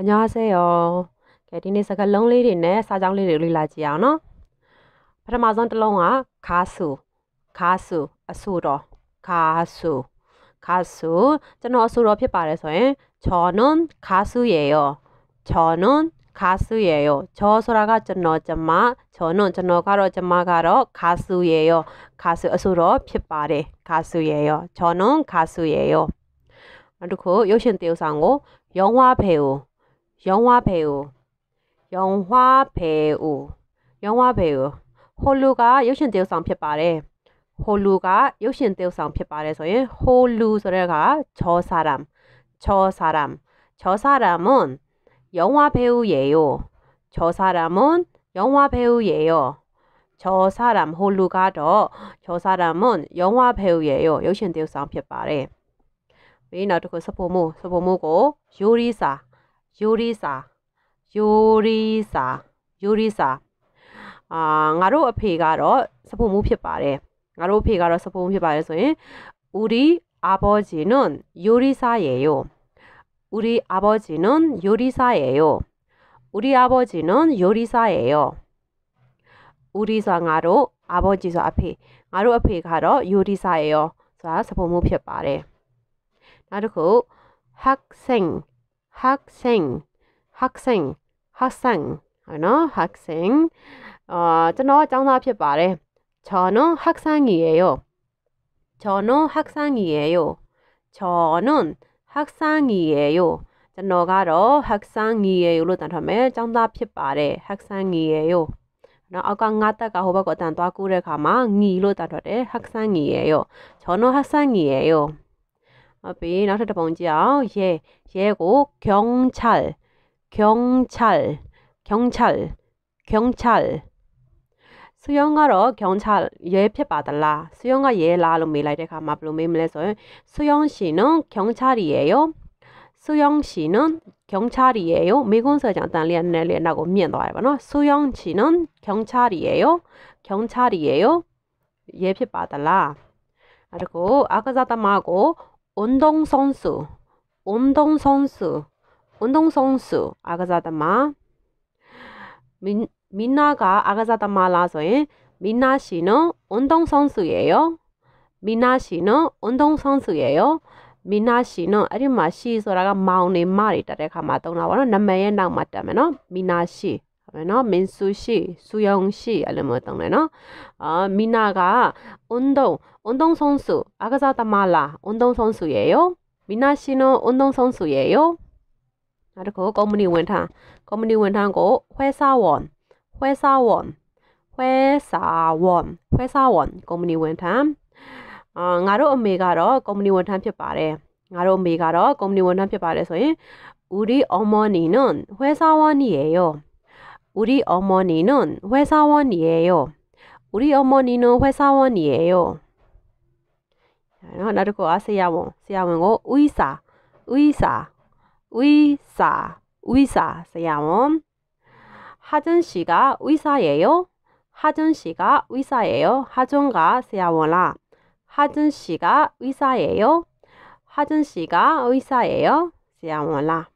အညာဆဲရောကဲဒီနေ့စကားလုံးလေးတွေနဲ့စာကြောင်းလေးတွေလေ့လာကြည့်အောင်နော်ပထမဆုံးတစ်လုံးကခါဆူခါဆူအဆူတော်ခါဆူခါဆူကျွန်တော်အဆူတော်ဖြစ်ပါတယ်ဆိုရင်ချော်နွန်ခါဆူရေရောချော်နွန်ခါဆူရေရောချော်ဆိုတာကကျွန်တော်ကျမချော်နွန်ကျွန်တော်ကတော့ကျမကတော့ခါဆူရေရောခါဆူအဆူတော်ဖြစ်ပါတယ်ခါဆူရေရောချော်နွန်ခါဆူရေရောနောက်တစ်ခုရုပ်ရှင်တေးဥဆောင်ကိုရောင်းဝါဖေကို 영화 배우, 영화 배우, 영화 배우. 홀루가 역신 대우상 피ြစ 홀루가 역신 대우상 피ြစ서의 홀루서가 소저 사람, 저 사람. 저 사람은 영화 배우예요. 저 사람은 영화 배우예요. 저 사람 홀루가 더저 사람은 영화 배우예요. 역시 대우상 피ြစ왜ပါတ 나도 그 서포모, 서포모고 요리사 요리사, 요리사, 요리사. 아, 나로 앞에가로 서포무 피ြစ်ပ 나로 앞에가로 서포무 피ြစ်ပါ 우리 아버지는 요리사예요. 우리 아버지는 요리사예요. 우리 아버지는 요리사예요. 우리사 나로 아버지서 앞에 나로 앞에 가로 요리사예요. 자, 서포무 피ြစ်ပါတ 학생 학 생, 학 생, 학 생, 너학 생. 어, 저는장사표말 해. 저는학생이에 요. 저는학생이에 요. 저는학생이에 요. 저너가로학생이에요로단함에장사표말 해. 학생이에 요. နော်အောက်ကငါတက်ကဟိုဘက်ကအတန်သွားကူးတဲ့ခါမှာငီလို့တတ်တော့တယ်ဟက်ဆန်ငီရဲ့ရောကျွန်တော်ဟက်ဆန်ငီရဲ့ရော B 어, 나서다 봉지야. 어, 예, 예고 경찰, 경찰, 경찰, 경찰. 수영하러 경찰 예표 받달라. 수영아 예라로 미라이래가 마블로 미밀해서 수영 씨는 경찰이에요. 수영 씨는 경찰이에요. 미군서장 단련내리라고 네, 면도 알바노. 수영 씨는 경찰이에요. 경찰이에요. 예표 받달라. 그리고 아까 자담하고 운동선 수, 운동선 수, 운동선수아가자다마민민나가아가자다마라서인민나씨는운동선수예 요. 민나씨는운동선수예 요. မီနာရှိနော်အဲ့ဒီမှာရှိဆိုတာကမောင်နေမတွေတက်တဲ့ခါမှာတုံးတာပါနော်နမည်ရဲ့နောက်မှာတက်မယ်နော်မီနာရှိပဲเนาะ min sushi suyongshi အဲ့လိုမျိုးတောင်းတယ်เนาะအာမီနာက undong undong sonsu အကစားသမားလား undong sonsu ရဲ့ယောမီနာရှင်တို့ undong sonsu ရဲ့ယောနောက်တစ်ခုကုမ္ပဏီဝန်ထမ်းကုမ္ပဏီဝန်ထမ်းကိုဖွဲစားဝန်ဖွဲစားဝန်ဖွဲစားဝန်ဖွဲစားဝန်ကုမ္ပဏီဝန်ထမ်းအာငါတို့အမေကတော့ကုမ္ပဏီဝန်ထမ်းဖြစ်ပါတယ်ငါတို့အမေကတော့ကုမ္ပဏီဝန်ထမ်းဖြစ်ပါတယ်ဆိုရင်우리어머니는회사원이에요 우리 어머니는 회사원이에요. 우리 어머니는 회사원이에요. 나를 거 아세요? 세요 의사, 의사, 의사, 의사 세요. 하준 씨가 의사예요. 하준 씨가 의사예요. 하준가 세요啦. 하준 씨가 의사예요. 하준 씨가 의사예요. 세요啦.